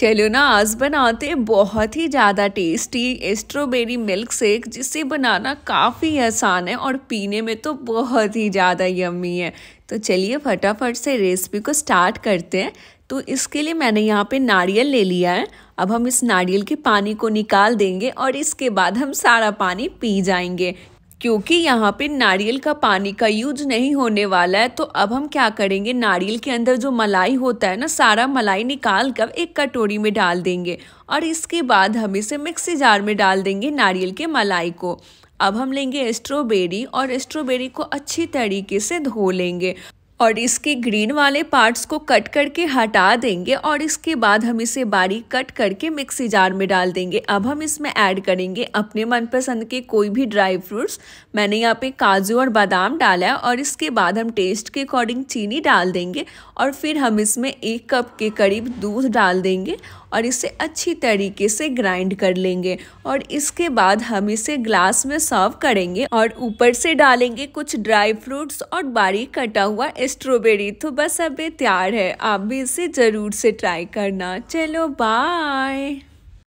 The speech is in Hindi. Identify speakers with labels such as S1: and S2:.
S1: चलो ना आज बनाते हैं बहुत ही ज़्यादा टेस्टी स्ट्रॉबेरी मिल्क शेक जिसे बनाना काफ़ी आसान है और पीने में तो बहुत ही ज़्यादा यम्मी है तो चलिए फटाफट से रेसिपी को स्टार्ट करते हैं तो इसके लिए मैंने यहाँ पे नारियल ले लिया है अब हम इस नारियल के पानी को निकाल देंगे और इसके बाद हम सारा पानी पी जाएंगे क्योंकि यहाँ पे नारियल का पानी का यूज नहीं होने वाला है तो अब हम क्या करेंगे नारियल के अंदर जो मलाई होता है ना सारा मलाई निकाल कर एक कटोरी में डाल देंगे और इसके बाद हम इसे मिक्सी जार में डाल देंगे नारियल के मलाई को अब हम लेंगे स्ट्रॉबेरी और स्ट्रॉबेरी को अच्छी तरीके से धो लेंगे और इसके ग्रीन वाले पार्ट्स को कट करके हटा देंगे और इसके बाद हम इसे बारीक कट करके मिक्सी जार में डाल देंगे अब हम इसमें ऐड करेंगे अपने मनपसंद के कोई भी ड्राई फ्रूट्स मैंने यहाँ पे काजू और बादाम डाला है और इसके बाद हम टेस्ट के अकॉर्डिंग चीनी डाल देंगे और फिर हम इसमें एक कप के करीब दूध डाल देंगे और इसे अच्छी तरीके से ग्राइंड कर लेंगे और इसके बाद हम इसे ग्लास में सर्व करेंगे और ऊपर से डालेंगे कुछ ड्राई फ्रूट्स और बारीक कटा हुआ स्ट्रॉबेरी तो बस अब तैयार है आप भी इसे ज़रूर से ट्राई करना चलो बाय